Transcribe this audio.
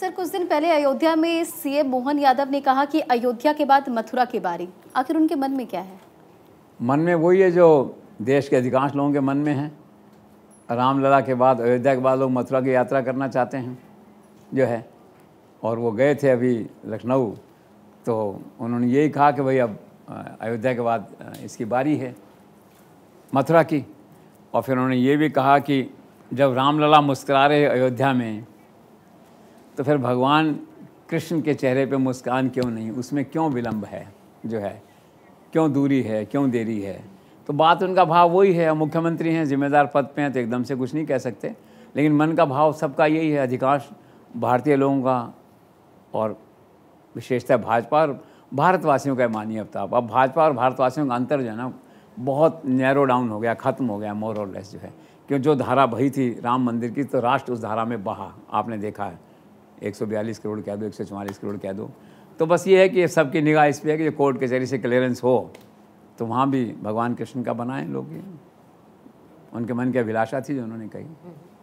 sir कुछ दिन पहले अयोध्या में सीएम मोहन यादव ने कहा कि अयोध्या के बाद मथुरा की बारी आखिर उनके मन में क्या है मन में वही है जो देश के अधिकांश लोगों के मन में है रामलला के बाद अयोध्या के बाद लोग मथुरा की यात्रा करना चाहते हैं जो है और वो गए थे अभी लखनऊ तो उन्होंने यही कहा कि भाई अब अयोध्या के बाद इसकी बारी है मथुरा की और फिर उन्होंने ये भी कहा कि जब रामलला मुस्करा रहे अयोध्या में तो फिर भगवान कृष्ण के चेहरे पे मुस्कान क्यों नहीं उसमें क्यों विलम्ब है जो है क्यों दूरी है क्यों देरी है तो बात उनका भाव वही है मुख्यमंत्री हैं जिम्मेदार पद पे हैं तो एकदम से कुछ नहीं कह सकते लेकिन मन का भाव सबका यही है अधिकांश भारतीय लोगों का और विशेषतः भाजपा और भारतवासियों का मानिए अब तो अब भाजपा और भारतवासियों का अंतर जो है ना बहुत नैरो डाउन हो गया ख़त्म हो गया मोर और लेस जो है क्यों जो धारा बही थी राम मंदिर की तो राष्ट्र उस धारा में बहा आपने देखा है 142 करोड़ कह दो एक करोड़ कह दो तो बस ये है कि सबकी निगाह इस पर है कि जो कोर्ट कचहरी से क्लियरेंस हो तो वहाँ भी भगवान कृष्ण का बनाएं लोग उनके मन की अभिलाषा थी जो उन्होंने कही